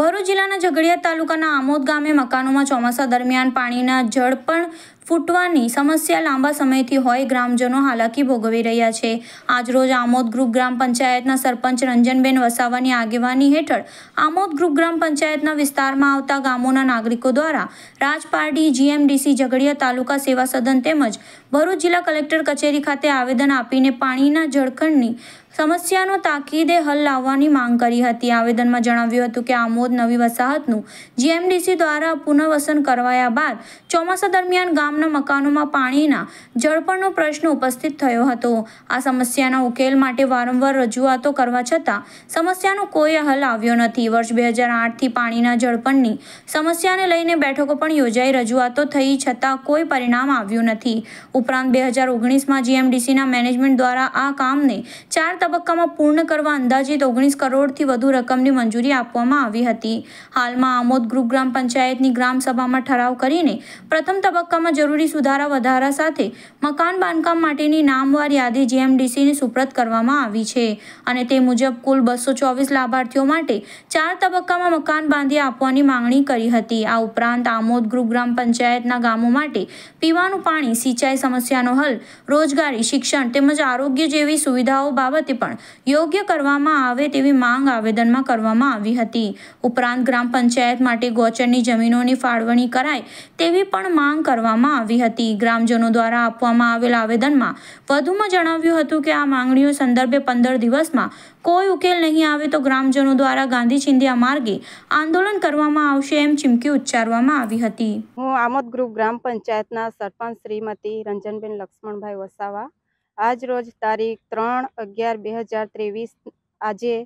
ભરૂચ જિલ્લાના ઝઘડિયા તાલુકાના આમોદ ગામે મકાનોમાં ચોમાસા દરમિયાન પાણીના જળ પણ ફૂટવાની સમસ્યા લાંબા સમયથી હોય ગ્રામજનો હાલાકી ભોગવી રહ્યા છે આજરોજ આમોદ ગ્રુપ ગ્રામ પંચાયતના સરપંચ રંજનબેન વસાવાની આગેવાની હેઠળ આમોદ ગ્રુપ ગ્રામ પંચાયતના વિસ્તારમાં આવતા ગામોના નાગરિકો દ્વારા રાજપારડી જીએમડીસી ઝઘડિયા તાલુકા સેવા સદન તેમજ ભરૂચ જિલ્લા કલેક્ટર કચેરી ખાતે આવેદન આપીને પાણીના જળખંડની સમસ્યાનો તાકીદે હલ લાવવાની માંગ કરી હતી આવેદનમાં જણાવ્યું હતું કે આમોદ નવી વસાહતનું જીએમડીસી દ્વારા પુનઃવસન કરવાયા બાદ ચોમાસા દરમિયાન ગામ ગામના મકાનોમાં પાણીના જળપણનો પ્રશ્ન ઉપસ્થિત થયો હતો આ સમસ્યાના ઉકેલ માટે વારંવાર રજૂઆતો કરવા છતાં સમસ્યાનો કોઈ હલ આવ્યો નથી વર્ષ બે હજાર આઠથી પાણીના જળપણની સમસ્યાને લઈને બેઠકો પણ યોજાઈ રજૂઆતો થઈ છતાં કોઈ પરિણામ આવ્યું નથી ઉપરાંત બે હજાર ઓગણીસમાં જીએમડીસીના મેનેજમેન્ટ દ્વારા આ કામને ચાર તબક્કામાં પૂર્ણ કરવા અંદાજિત ઓગણીસ કરોડથી વધુ રકમની મંજૂરી આપવામાં આવી હતી હાલમાં આમોદ ગ્રુપ ગ્રામ પંચાયતની ગ્રામસભામાં ઠરાવ કરીને પ્રથમ તબક્કામાં જરૂરી સુધારા વધારા સાથે મકાન બાંધકામ માટેની નામવાર યાદી જીએમડીસીને સુપ્રત કરવામાં આવી છે અને તે મુજબ કુલ બસો ચોવીસ લાભાર્થીઓ માટે ચાર તબક્કામાં મકાન બાંધી આપવાની માંગણી કરી હતી આ ઉપરાંત આમોદ ગ્રુપ ગ્રામ પંચાયતના ગામો માટે પીવાનું પાણી સિંચાઈ સમસ્યાનો હલ રોજગારી શિક્ષણ તેમજ આરોગ્ય જેવી સુવિધાઓ બાબતે પણ યોગ્ય કરવામાં આવે તેવી માંગ આવેદનમાં કરવામાં આવી હતી ઉપરાંત ગ્રામ પંચાયત માટે ગોચરની જમીનોની ફાળવણી કરાય તેવી પણ માંગ કરવામાં કરવામાં આવી હતી ગ્રામજનો દ્વારા આપવામાં આવેલ આવેદનમાં વધુમાં જણાવ્યું હતું કે આ માંગણીઓ સંદર્ભે પંદર દિવસમાં કોઈ ઉકેલ નહીં આવે તો ગ્રામજનો દ્વારા ગાંધી ચિંધ્યા માર્ગે આંદોલન કરવામાં આવશે એમ ચીમકી ઉચ્ચારવામાં આવી હતી હું આમોદ ગ્રુપ ગ્રામ પંચાયતના સરપંચ શ્રીમતી રંજનબેન લક્ષ્મણભાઈ વસાવા આજ રોજ તારીખ ત્રણ અગિયાર બે હજાર ત્રેવીસ આજે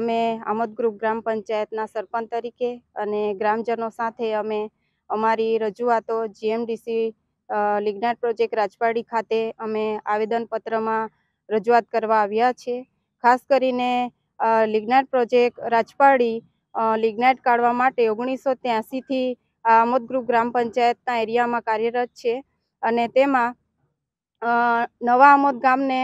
અમે આમોદ ગ્રુપ ગ્રામ પંચાયતના સરપંચ તરીકે અને ગ્રામજનો સાથે અમે અમારી રજૂઆતો જીએમડીસી લિગ્નાટ પ્રોજેક્ટ રાજપાડી ખાતે અમે આવેદનપત્રમાં રજૂઆત કરવા આવ્યા છે ખાસ કરીને લિગ્નાટ પ્રોજેક્ટ રાજપાડી લિગ્નાટ કાઢવા માટે ઓગણીસો ત્યાંસીથી આમોદગ્રુપ ગ્રામ પંચાયતના એરિયામાં કાર્યરત છે અને તેમાં નવા આમોદ ગામને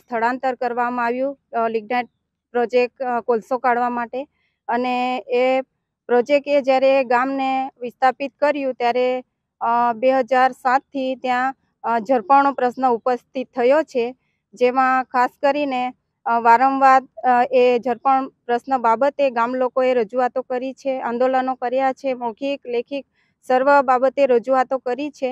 સ્થળાંતર કરવામાં આવ્યું લિગ્નાટ પ્રોજેક્ટ કોલસો કાઢવા માટે અને એ પ્રોજેક્ટે જ્યારે ગામને વિસ્થાપિત કર્યું ત્યારે બે હજાર સાતથી ત્યાં ઝરપણનો પ્રશ્ન ઉપસ્થિત થયો છે જેમાં ખાસ કરીને વારંવાર એ ઝરપણ પ્રશ્ન બાબતે ગામ લોકોએ રજૂઆતો કરી છે આંદોલનો કર્યા છે મૌખિક લેખિક સર્વ બાબતે રજૂઆતો કરી છે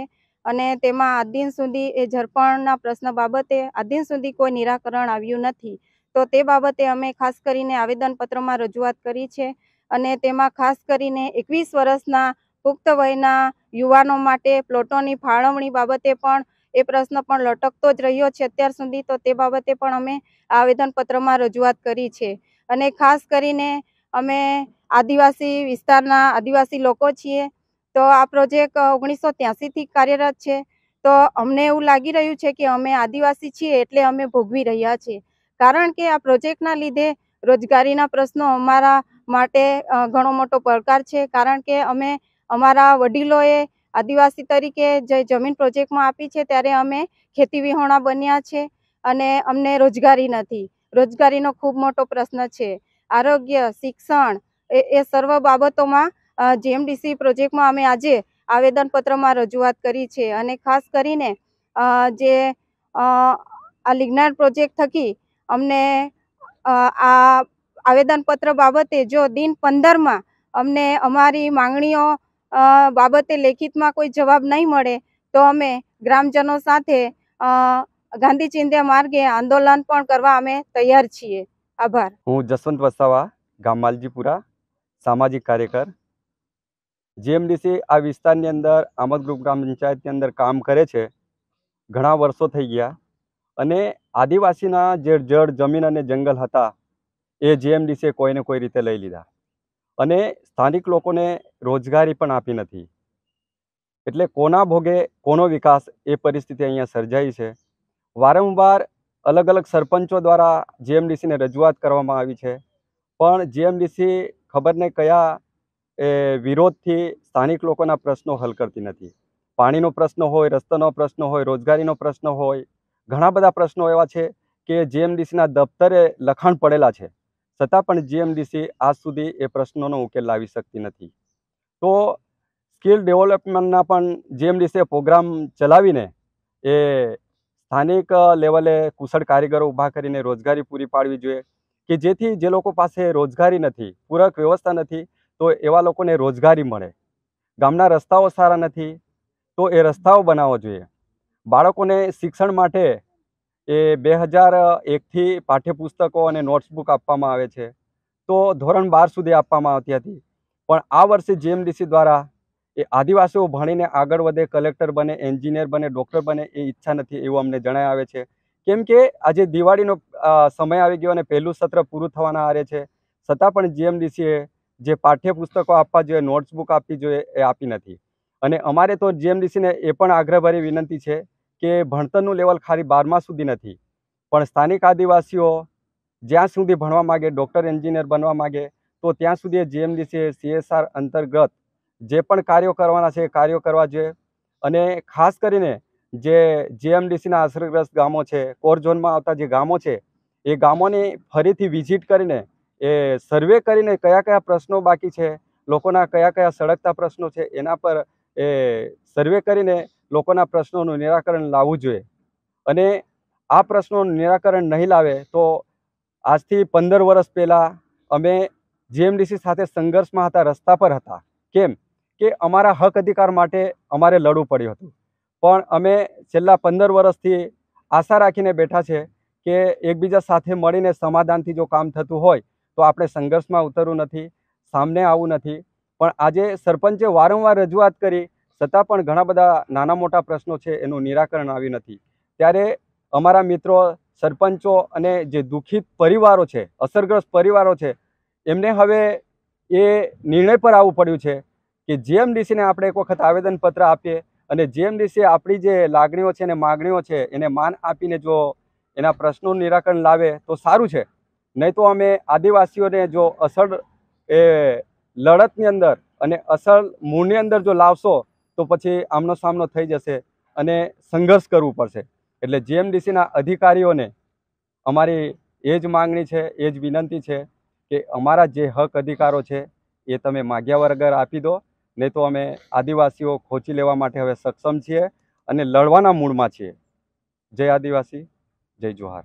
અને તેમાં આદિન સુધી એ ઝરપણના પ્રશ્ન બાબતે આજ દિન સુધી કોઈ નિરાકરણ આવ્યું નથી તો તે બાબતે અમે ખાસ કરીને આવેદનપત્રમાં રજૂઆત કરી છે અને તેમાં ખાસ કરીને એકવીસ વર્ષના પુખ્ત વયના યુવાનો માટે પ્લોટોની ફાળવણી બાબતે પણ એ પ્રશ્ન પણ લટકતો જ રહ્યો છે અત્યાર સુધી તો તે બાબતે પણ અમે આવેદનપત્રમાં રજૂઆત કરી છે અને ખાસ કરીને અમે આદિવાસી વિસ્તારના આદિવાસી લોકો છીએ તો આ પ્રોજેક્ટ ઓગણીસો ત્યાંસીથી કાર્યરત છે તો અમને એવું લાગી રહ્યું છે કે અમે આદિવાસી છીએ એટલે અમે ભોગવી રહ્યા છીએ કારણ કે આ પ્રોજેક્ટના લીધે રોજગારીના પ્રશ્નો અમારા માટે ઘણો મોટો પડકાર છે કારણ કે અમે અમારા વડીલોએ આદિવાસી તરીકે જે જમીન પ્રોજેક્ટમાં આપી છે ત્યારે અમે ખેતી વિહોણા બન્યા છે અને અમને રોજગારી નથી રોજગારીનો ખૂબ મોટો પ્રશ્ન છે આરોગ્ય શિક્ષણ એ સર્વ બાબતોમાં જીએમડીસી પ્રોજેક્ટમાં અમે આજે આવેદનપત્રમાં રજૂઆત કરી છે અને ખાસ કરીને જે આ લિગ્નાર પ્રોજેક્ટ થકી અમને આ આવેદનપત્ર બાબતે જો દિન પંદરમાં અમને અમારી માંગણીઓ બાબતે લેખિતમાં કોઈ જવાબ નહીં મળે તો અમે ગ્રામજનો સાથે ગાંધી ચિંધ્યા માર્ગે આંદોલન પણ કરવા અમે તૈયાર છીએ આભાર હું જસવંત વસાવા ગામ માલજીપુરા સામાજિક કાર્યકર જીએમડીસી આ વિસ્તારની અંદર આમદ ગ્રુપ ગ્રામ પંચાયતની અંદર કામ કરે છે ઘણા વર્ષો થઈ ગયા અને આદિવાસીના જે જળ જમીન અને જંગલ હતા એ જીએમડીસીએ કોઈને કોઈ રીતે લઈ લીધા અને સ્થાનિક લોકોને રોજગારી પણ આપી નથી એટલે કોના ભોગે કોનો વિકાસ એ પરિસ્થિતિ અહીંયા સર્જાઈ છે વારંવાર અલગ અલગ સરપંચો દ્વારા જીએમડીસીને રજૂઆત કરવામાં આવી છે પણ જીએમડીસી ખબર ને કયા એ વિરોધથી સ્થાનિક લોકોના પ્રશ્નો હલ કરતી નથી પાણીનો પ્રશ્ન હોય રસ્તાનો પ્રશ્ન હોય રોજગારીનો પ્રશ્ન હોય ઘણા બધા પ્રશ્નો એવા છે કે જીએમડીસીના દફતરે લખાણ પડેલા છે છતાં પણ જીએમડીસી આજ સુધી એ પ્રશ્નોનો ઉકેલ લાવી શકતી નથી તો સ્કિલ ડેવલપમેન્ટના પણ જીએમડીસીએ પ્રોગ્રામ ચલાવીને એ સ્થાનિક લેવલે કુશળ કારીગરો ઊભા કરીને રોજગારી પૂરી પાડવી જોઈએ કે જેથી જે લોકો પાસે રોજગારી નથી પૂરક વ્યવસ્થા નથી તો એવા લોકોને રોજગારી મળે ગામના રસ્તાઓ સારા નથી તો એ રસ્તાઓ બનાવવા જોઈએ બાળકોને શિક્ષણ માટે એ બે હજાર એકથી પાઠ્યપુસ્તકો અને નોટ્સબુક આપવામાં આવે છે તો ધોરણ બાર સુધી આપવામાં આવતી હતી પણ આ વર્ષે જીએમડીસી દ્વારા એ આદિવાસીઓ ભણીને આગળ વધે કલેક્ટર બને એન્જિનિયર બને ડૉક્ટર બને એ ઈચ્છા નથી એવું અમને જણાય આવે છે કેમ કે આજે દિવાળીનો સમય આવી ગયો અને પહેલું સત્ર પૂરું થવાના આરે છે છતાં પણ જીએમડીસીએ જે પાઠ્યપુસ્તકો આપવા જોઈએ નોટ્સબુક આપવી જોઈએ એ આપી નથી અને અમારે તો જીએમડીસીને એ પણ આગ્રહભરી વિનંતી છે કે ભણતરનું લેવલ ખાલી બારમા સુધી નથી પણ સ્થાનિક આદિવાસીઓ જ્યાં સુધી ભણવા માગે ડૉક્ટર એન્જિનિયર બનવા માગે તો ત્યાં સુધી એ જીએમડીસી સીએસઆર અંતર્ગત જે પણ કાર્યો કરવાના છે એ કાર્યો કરવા જોઈએ અને ખાસ કરીને જે જીએમડીસીના અસરગ્રસ્ત ગામો છે કોર ઝોનમાં આવતા જે ગામો છે એ ગામોને ફરીથી વિઝિટ કરીને એ સર્વે કરીને કયા કયા પ્રશ્નો બાકી છે લોકોના કયા કયા સળગતા પ્રશ્નો છે એના પર એ સર્વે કરીને લોકોના પ્રશ્નોનું નિરાકરણ લાવવું જોઈએ અને આ પ્રશ્નોનું નિરાકરણ નહીં લાવે તો આજથી પંદર વર્ષ પહેલાં અમે જીએમડીસી સાથે સંઘર્ષમાં હતા રસ્તા પર હતા કેમ કે અમારા હક અધિકાર માટે અમારે લડવું પડ્યું હતું પણ અમે છેલ્લા પંદર વર્ષથી આશા રાખીને બેઠા છે કે એકબીજા સાથે મળીને સમાધાનથી જો કામ થતું હોય તો આપણે સંઘર્ષમાં ઉતરવું નથી સામને આવવું નથી પણ આજે સરપંચે વારંવાર રજૂઆત કરી છતાં પણ ઘણા બધા નાના મોટા પ્રશ્નો છે એનું નિરાકરણ આવ્યું નથી ત્યારે અમારા મિત્રો સરપંચો અને જે દુઃખિત પરિવારો છે અસરગ્રસ્ત પરિવારો છે એમને હવે એ નિર્ણય પર આવવું પડ્યું છે કે જીએમડીસીને આપણે એક વખત આવેદનપત્ર આપીએ અને જીએમડીસી આપણી જે લાગણીઓ છે અને માગણીઓ છે એને માન આપીને જો એના પ્રશ્નોનું નિરાકરણ લાવે તો સારું છે નહીં તો અમે આદિવાસીઓને જો અસર એ લડતની અંદર અને અસર મૂળની અંદર જો લાવશો તો પછી આમનો સામનો થઈ જશે અને સંઘર્ષ કરવું પડશે એટલે જીએમડીસીના અધિકારીઓને અમારી એ જ માગણી છે એ જ વિનંતી છે કે અમારા જે હક અધિકારો છે એ તમે માગ્યા વગર આપી દો નહીં તો અમે આદિવાસીઓ ખોચી લેવા માટે હવે સક્ષમ છીએ અને લડવાના મૂળમાં છીએ જય આદિવાસી જય જુહાર